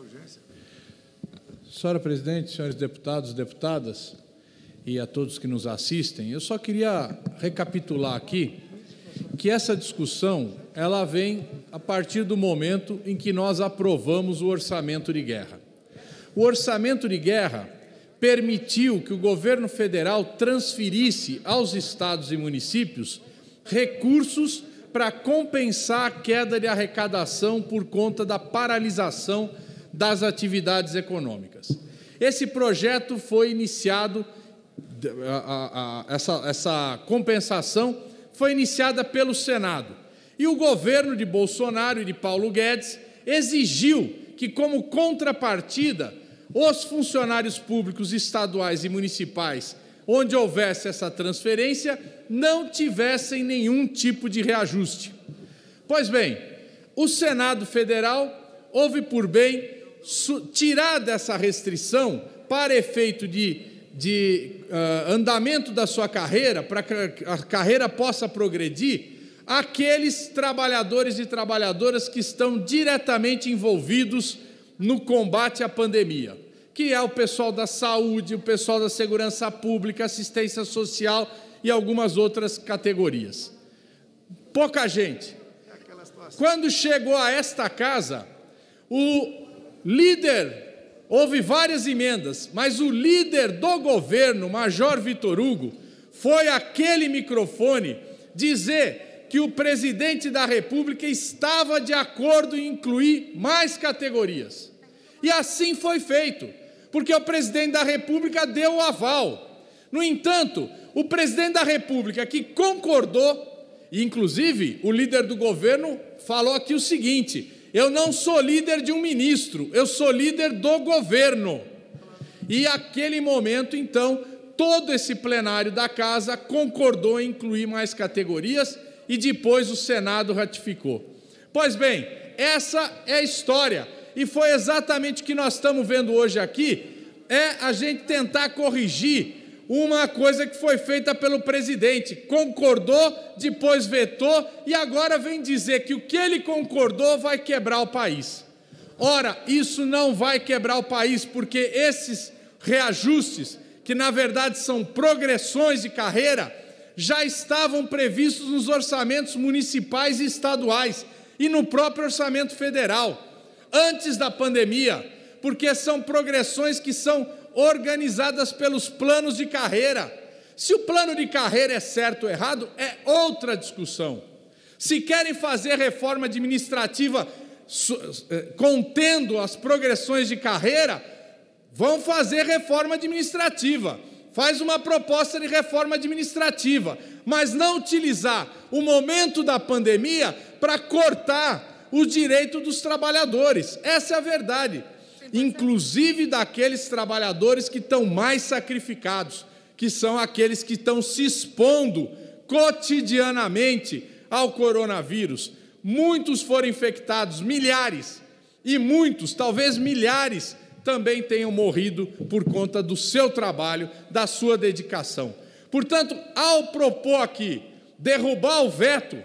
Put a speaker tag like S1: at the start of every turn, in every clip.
S1: urgência. Senhora presidente, senhores deputados, deputadas e a todos que nos assistem, eu só queria recapitular aqui que essa discussão ela vem a partir do momento em que nós aprovamos o orçamento de guerra. O orçamento de guerra permitiu que o governo federal transferisse aos estados e municípios recursos para compensar a queda de arrecadação por conta da paralisação das atividades econômicas. Esse projeto foi iniciado, essa, essa compensação foi iniciada pelo Senado. E o governo de Bolsonaro e de Paulo Guedes exigiu que, como contrapartida, os funcionários públicos estaduais e municipais, onde houvesse essa transferência, não tivessem nenhum tipo de reajuste. Pois bem, o Senado Federal houve por bem tirar dessa restrição para efeito de, de uh, andamento da sua carreira, para que a carreira possa progredir, aqueles trabalhadores e trabalhadoras que estão diretamente envolvidos no combate à pandemia, que é o pessoal da saúde, o pessoal da segurança pública, assistência social e algumas outras categorias. Pouca gente. Quando chegou a esta casa, o líder, houve várias emendas, mas o líder do governo, Major Vitor Hugo, foi aquele microfone dizer que o presidente da República estava de acordo em incluir mais categorias. E assim foi feito, porque o presidente da República deu o aval. No entanto, o presidente da República que concordou, e inclusive o líder do governo falou aqui o seguinte: eu não sou líder de um ministro, eu sou líder do governo. E aquele momento, então, todo esse plenário da casa concordou em incluir mais categorias e depois o Senado ratificou. Pois bem, essa é a história e foi exatamente o que nós estamos vendo hoje aqui, é a gente tentar corrigir uma coisa que foi feita pelo presidente, concordou, depois vetou e agora vem dizer que o que ele concordou vai quebrar o país. Ora, isso não vai quebrar o país, porque esses reajustes, que na verdade são progressões de carreira, já estavam previstos nos orçamentos municipais e estaduais e no próprio orçamento federal, antes da pandemia, porque são progressões que são organizadas pelos planos de carreira. Se o plano de carreira é certo ou errado, é outra discussão. Se querem fazer reforma administrativa eh, contendo as progressões de carreira, vão fazer reforma administrativa. Faz uma proposta de reforma administrativa, mas não utilizar o momento da pandemia para cortar o direito dos trabalhadores. Essa é a verdade inclusive daqueles trabalhadores que estão mais sacrificados, que são aqueles que estão se expondo cotidianamente ao coronavírus. Muitos foram infectados, milhares, e muitos, talvez milhares, também tenham morrido por conta do seu trabalho, da sua dedicação. Portanto, ao propor aqui derrubar o veto,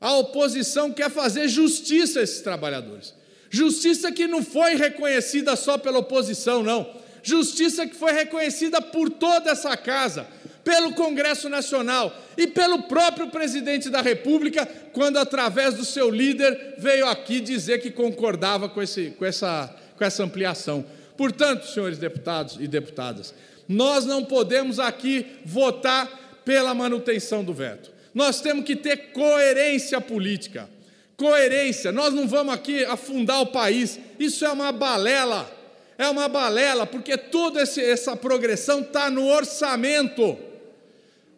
S1: a oposição quer fazer justiça a esses trabalhadores. Justiça que não foi reconhecida só pela oposição, não. Justiça que foi reconhecida por toda essa casa, pelo Congresso Nacional e pelo próprio presidente da República, quando, através do seu líder, veio aqui dizer que concordava com, esse, com, essa, com essa ampliação. Portanto, senhores deputados e deputadas, nós não podemos aqui votar pela manutenção do veto. Nós temos que ter coerência política coerência, nós não vamos aqui afundar o país, isso é uma balela, é uma balela, porque toda essa progressão está no orçamento.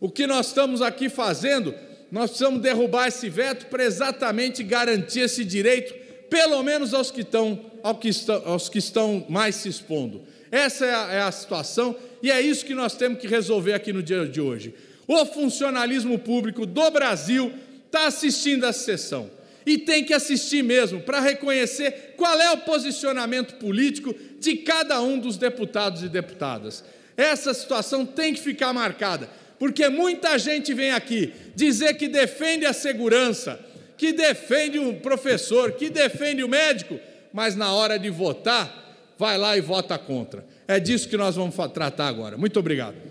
S1: O que nós estamos aqui fazendo, nós precisamos derrubar esse veto para exatamente garantir esse direito, pelo menos aos que estão, aos que estão, aos que estão mais se expondo. Essa é a, é a situação e é isso que nós temos que resolver aqui no dia de hoje. O funcionalismo público do Brasil está assistindo a sessão e tem que assistir mesmo para reconhecer qual é o posicionamento político de cada um dos deputados e deputadas. Essa situação tem que ficar marcada, porque muita gente vem aqui dizer que defende a segurança, que defende o professor, que defende o médico, mas na hora de votar, vai lá e vota contra. É disso que nós vamos tratar agora. Muito obrigado.